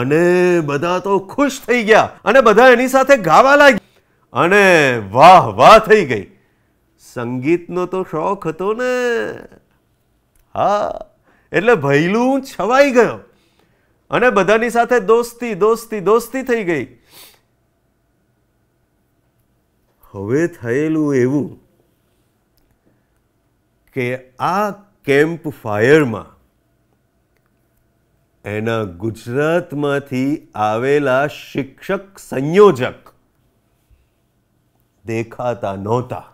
અને બધા તો ખુશ થઈ ગયા અને બધા એની સાથે ગાવા લાગ્યા અને વાહ વાહ થઈ ગઈ સંગીતનો તો શોખ હતો ને હા એટલે ભૈલું છવાઈ ગયો અને બધાની સાથે દોસ્તી દોસ્તી દોસ્તી થઈ ગઈ હવે થયેલું એવું કે આ કેમ્પ ફાયરમાં એના ગુજરાતમાંથી આવેલા શિક્ષક સંયોજક દેખાતા નહોતા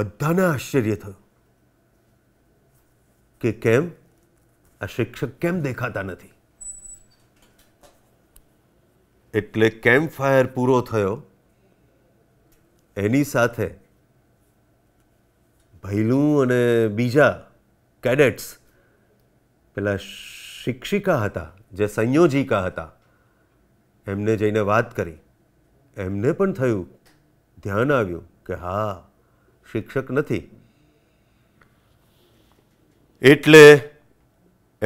બધાને આશ્ચર્ય થયું કે કેમ આ શિક્ષક કેમ દેખાતા નથી એટલે કેમ્પ ફાયર પૂરો થયો એની સાથે ભૈલું અને બીજા કેડેટ્સ પેલા શિક્ષિકા હતા જે સંયોજિકા હતા એમને જઈને વાત કરી એમને પણ થયું ધ્યાન આવ્યું કે હા શિક્ષક નથી એટલે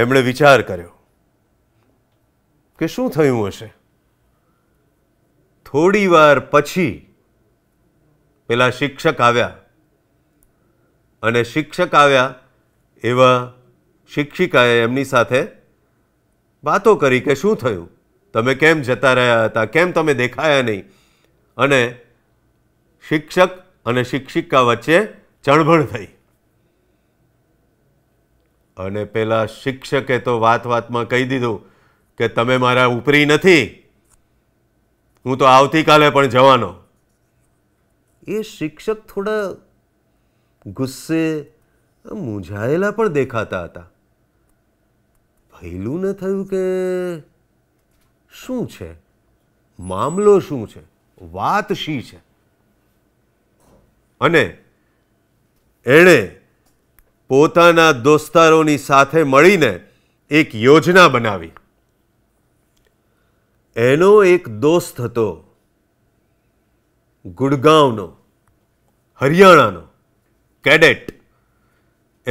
એમણે વિચાર કર્યો કે શું થયું હશે થોડી વાર પછી પેલા શિક્ષક આવ્યા અને શિક્ષક આવ્યા એવા શિક્ષિકાએ એમની સાથે વાતો કરી કે શું થયું તમે કેમ જતા રહ્યા હતા કેમ તમે દેખાયા નહીં અને શિક્ષક અને શિક્ષિકા વચ્ચે ચણભણ થઈ અને પેલા શિક્ષકે તો વાત વાતમાં કહી દીધું કે તમે મારા ઉપરી નથી હું તો આવતીકાલે પણ જવાનો એ શિક્ષક થોડા ગુસ્સે મૂંઝાયેલા પણ દેખાતા હતા ભયલું ન થયું કે શું છે મામલો શું છે વાત શી છે અને એણે પોતાના દોસ્તારોની સાથે મળીને એક યોજના બનાવી એનો એક દોસ્ત હતો ગુડગાંવનો હરિયાણાનો કેડેટ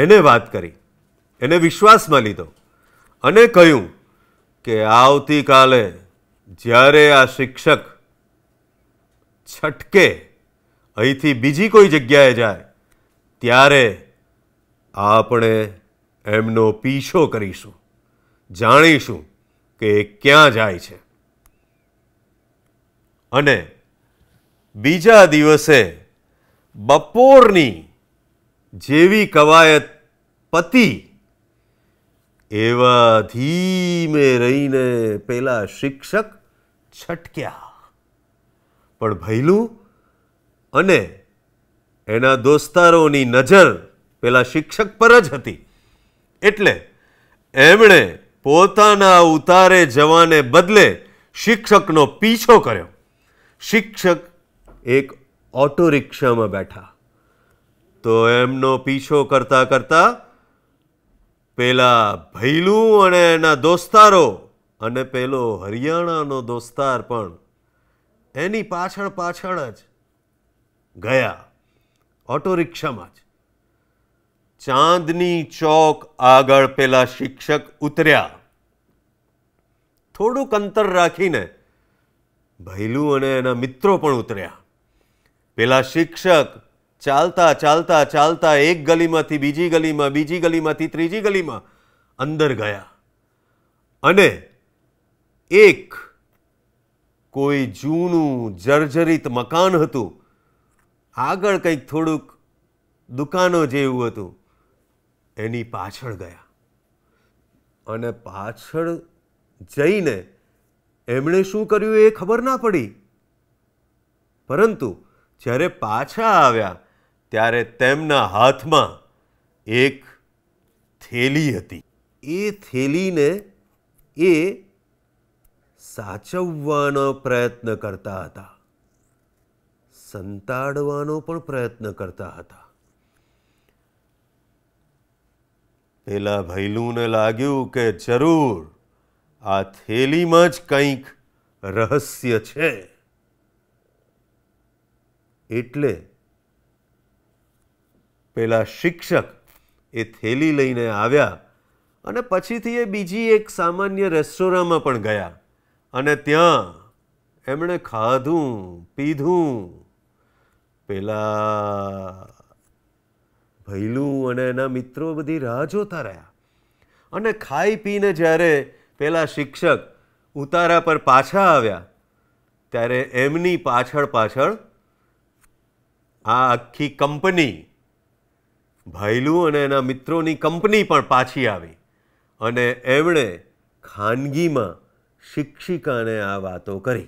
એને વાત કરી એને વિશ્વાસમાં લીધો અને કહ્યું કે આવતીકાલે જ્યારે આ શિક્ષક છટકે અહીંથી બીજી કોઈ જગ્યાએ જાય ત્યારે આપણે એમનો પીછો કરીશું જાણીશું કે ક્યાં જાય છે અને બીજા દિવસે બપોરની જેવી કવાયત પતી એવા ધીમે રહીને પેલા શિક્ષક છટક્યા પણ ભૈલું અને એના દોસ્તારોની નજર પેલા શિક્ષક પર જ હતી એટલે એમણે પોતાના ઉતારે જવાને બદલે શિક્ષકનો પીછો કર્યો શિક્ષક એક ઓટો રિક્ષામાં બેઠા તો એમનો પીછો કરતા કરતાં પેલા ભૈલું અને એના દોસ્તારો અને પેલો હરિયાણાનો દોસ્તાર પણ એની પાછળ પાછળ જ ગયા ઓટો રિક્ષામાં જ ચાંદની ચોક આગળ પેલા શિક્ષક ઉતર્યા થોડુંક અંતર રાખીને ભૈલું અને એના મિત્રો પણ ઉતર્યા પેલા શિક્ષક ચાલતા ચાલતા ચાલતા એક ગલીમાંથી બીજી ગલીમાં બીજી ગલીમાંથી ત્રીજી ગલીમાં અંદર ગયા અને એક કોઈ જૂનું જર્જરિત મકાન હતું આગળ કંઈક થોડુંક દુકાનો જેવું હતું એની પાછળ ગયા અને પાછળ જઈને એમણે શું કર્યું એ ખબર ના પડી પરંતુ જ્યારે પાછા આવ્યા ત્યારે તેમના હાથમાં એક થેલી હતી એ થેલીને એ સાચવવાનો પ્રયત્ન કરતા હતા સંતાડવાનો પણ પ્રયત્ન કરતા હતા પેલા ભૈલુને લાગ્યું કે જરૂર આ થેલીમાં જ કંઈક રહસ્ય છે એટલે પેલા શિક્ષક એ થેલી લઈને આવ્યા અને પછીથી એ બીજી એક સામાન્ય રેસ્ટોરાંમાં પણ ગયા અને ત્યાં એમણે ખાધું પીધું પેલા ભૈલું અને એના મિત્રો બધી રાહ જોતા રહ્યા અને ખાઈ પીને જ્યારે પેલા શિક્ષક ઉતારા પર પાછા આવ્યા ત્યારે એમની પાછળ પાછળ આ આખી કંપની ભાઈલું અને એના મિત્રોની કંપની પણ પાછી આવી અને એમણે ખાનગીમાં શિક્ષિકાને આ વાતો કરી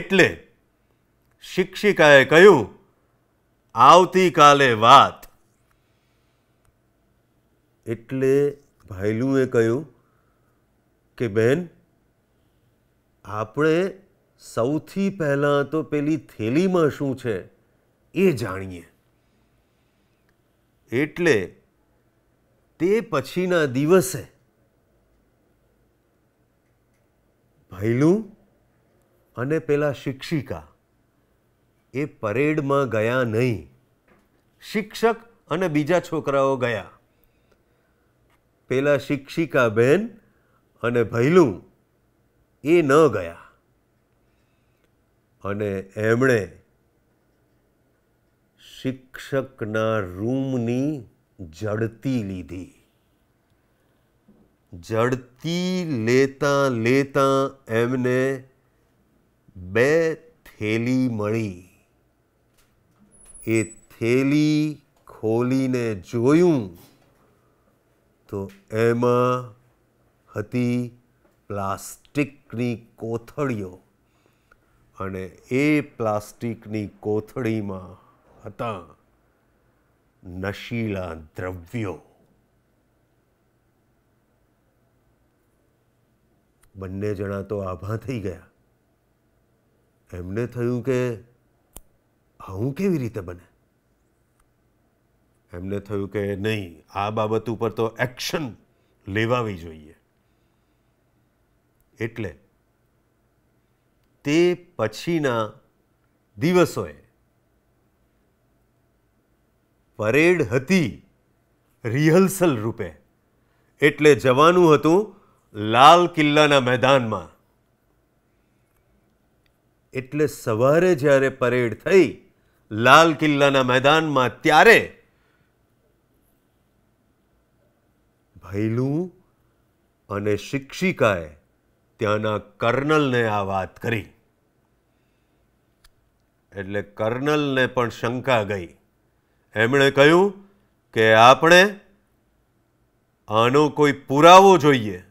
એટલે શિક્ષિકાએ કહ્યું આવતીકાલે વાત એટલે ભાઈલુએ કહ્યું કે બેન આપણે સૌથી પહેલાં તો પેલી થેલીમાં શું છે એ જાણીએ એટલે તે પછીના દિવસે ભૈલું અને પેલા શિક્ષિકા એ પરેડમાં ગયા નહીં શિક્ષક અને બીજા છોકરાઓ ગયા પેલા શિક્ષિકા બહેન અને ભૈલું એ ન ગયા અને એમણે શિક્ષકના રૂમની જડતી લીધી જડતી લેતા લેતા એમને બે થેલી મળી એ થેલી ખોલીને જોયું તો એમાં હતી પ્લાસ્ટિકની કોથળીઓ અને એ પ્લાસ્ટિકની કોથળીમાં હતા નશીલા દ્રવ્યો બંને જણા તો આભા થઈ ગયા એમને થયું કે આવું કેવી રીતે બને એમને થયું કે નહીં આ બાબત ઉપર તો એક્શન લેવાવી જોઈએ એટલે તે પછીના દિવસોએ પરેડ હતી રિહર્સલ રૂપે એટલે જવાનું હતું લાલ કિલ્લાના મેદાનમાં એટલે સવારે જ્યારે પરેડ થઈ લાલ કિલ્લાના મેદાનમાં ત્યારે ભૈલું અને શિક્ષિકાએ ત્યાંના કર્નલને આ વાત કરી એટલે કર્નલને પણ શંકા ગઈ એમણે કહ્યું કે આપણે આનો કોઈ પુરાવો જોઈએ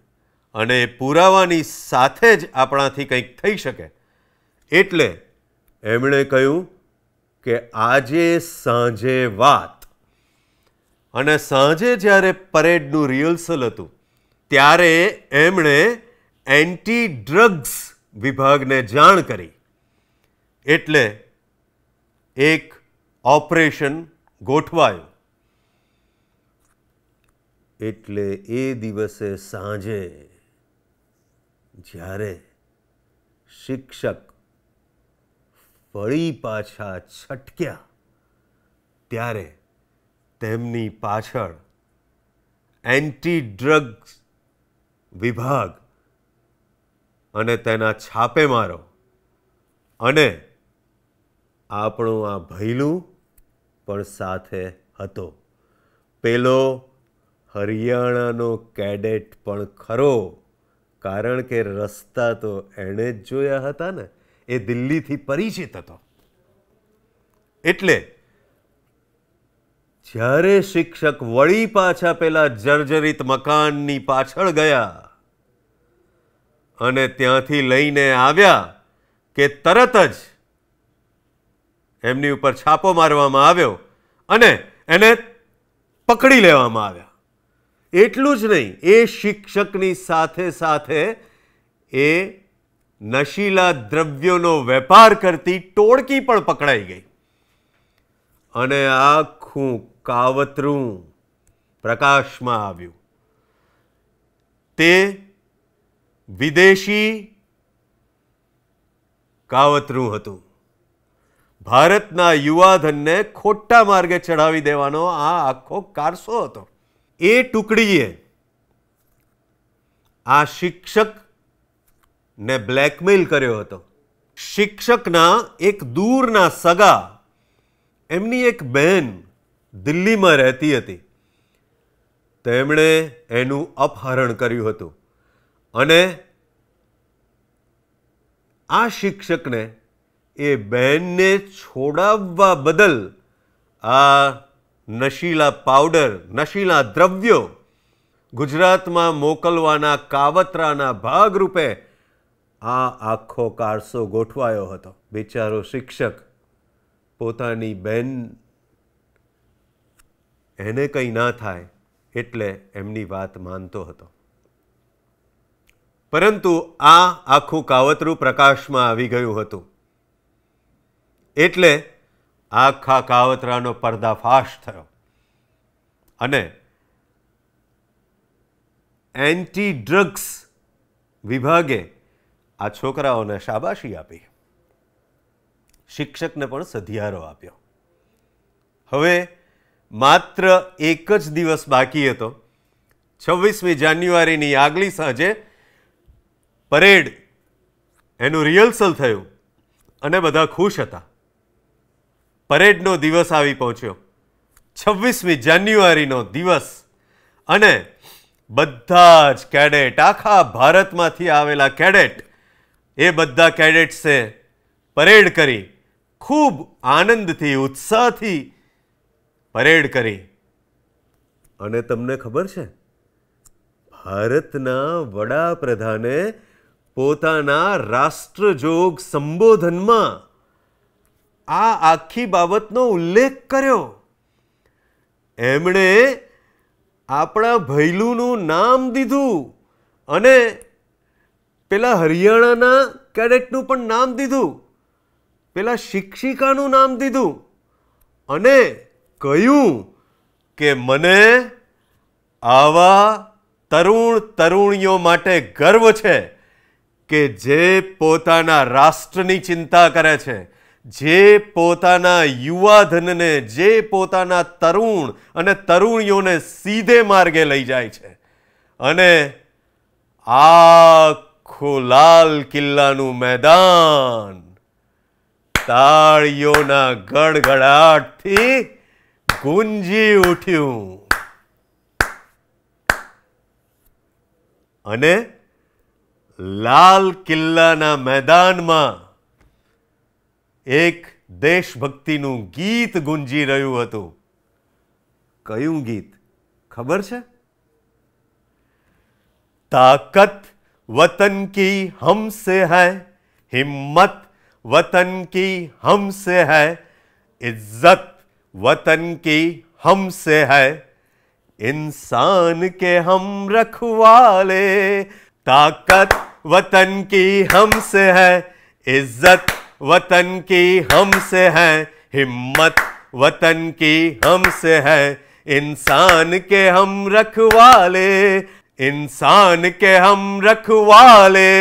અને એ પુરાવાની સાથે જ આપણાથી કંઈક થઈ શકે એટલે એમણે કહ્યું કે આજે સાંજે વાત અને સાંજે જ્યારે પરેડનું રિહર્સલ હતું ત્યારે એમણે એન્ટી ડ્રગ્સ વિભાગને જાણ કરી એટલે એક ઓપરેશન ગોઠવાયો એટલે એ દિવસે સાંજે જ્યારે શિક્ષક ફળી પાછા છટક્યા ત્યારે તેમની પાછળ એન્ટી ડ્રગ્સ વિભાગ અને તેના છાપેમારો અને આપણું આ ભૈલું પણ સાથે હતો પેલો હરિયાણાનો કેડેટ પણ ખરો કારણ કે રસ્તા તો એણે જ જોયા હતા ને એ દિલ્હીથી પરિચિત હતો એટલે જ્યારે શિક્ષક વળી પાછા પેલા જર્જરિત મકાનની પાછળ ગયા અને ત્યાંથી લઈને આવ્યા કે તરત જ એમની ઉપર છાપો મારવામાં આવ્યો અને એને પકડી લેવામાં આવ્યા એટલું જ નહીં એ શિક્ષકની સાથે સાથે એ નશીલા દ્રવ્યોનો વેપાર કરતી ટોળકી પણ પકડાઈ ગઈ અને આખું કાવતરું પ્રકાશમાં આવ્યું તે વિદેશી કાવતરું હતું ભારતના યુવાધનને ખોટા માર્ગે ચઢાવી દેવાનો આ આખો કારસો હતો એ ટુકડીએ આ શિક્ષકને બ્લેકમેલ કર્યો હતો શિક્ષકના એક દૂરના સગા એમની એક બહેન દિલ્હીમાં રહેતી હતી તેમણે એનું અપહરણ કર્યું હતું અને આ શિક્ષકને એ બહેનને છોડાવવા બદલ આ નશીલા પાવડર નશીલા દ્રવ્યો ગુજરાતમાં મોકલવાના કાવતરાના ભાગરૂપે આ આખો કારસો ગોઠવાયો હતો બિચારો શિક્ષક પોતાની બહેન એને કંઈ ના થાય એટલે એમની વાત માનતો હતો પરંતુ આ આખું કાવતરું પ્રકાશમાં આવી ગયું હતું એટલે આખા કાવતરાનો પર્દાફાશ થયો અને એન્ટી ડ્રગ્સ વિભાગે આ છોકરાઓને શાબાશી આપી શિક્ષકને પણ સધિયારો આપ્યો હવે માત્ર એક જ દિવસ બાકી હતો છવ્વીસમી જાન્યુઆરીની આગલી સાંજે પરેડ એનું રિહર્સલ થયું અને બધા ખુશ હતા પરેડનો દિવસ આવી પહોંચ્યો છવ્વીસમી જાન્યુઆરીનો દિવસ અને બધા જ કેડેટ આખા ભારતમાંથી આવેલા કેડેટ એ બધા કેડેટ્સે પરેડ કરી ખૂબ આનંદથી ઉત્સાહથી પરેડ કરી અને તમને ખબર છે ભારતના વડાપ્રધાને પોતાના રાષ્ટ્રજોગ સંબોધનમાં આ આખી બાબતનો ઉલ્લેખ કર્યો એમણે આપણા ભૈલુનું નામ દીધું અને પેલા હરિયાણાના કેડેટનું પણ નામ દીધું પેલા શિક્ષિકાનું નામ દીધું અને કહ્યું કે મને આવા તરુણ તરુણીઓ માટે ગર્વ છે કે જે પોતાના રાષ્ટ્રની ચિંતા કરે છે જે પોતાના યુવાધનને જે પોતાના તરુણ અને તરુણીઓને સીધે માર્ગે લઈ જાય છે અને આખો લાલ કિલ્લાનું મેદાન તાળીઓના ગડગડાટથી ગુંજી ઉઠ્યું અને લાલ કિલ્લાના મેદાનમાં एक देशभक्ति નું ગીત ગુંજી રહ્યું હતું કયું ગીત ખબર છે તાકાત વતન કી હમ સે હૈ હિંમત વતન કી હમ સે હૈ ઇજ્ઝત વતન કી હમ સે હૈ ઇન્સાન કે હમ રખવાલે તાકાત વતન કી હમ સે હૈ ઇજ્ઝત वतन की हमसे है हिम्मत वतन की हमसे है इंसान के हम रखवाले इंसान के हम रखवाले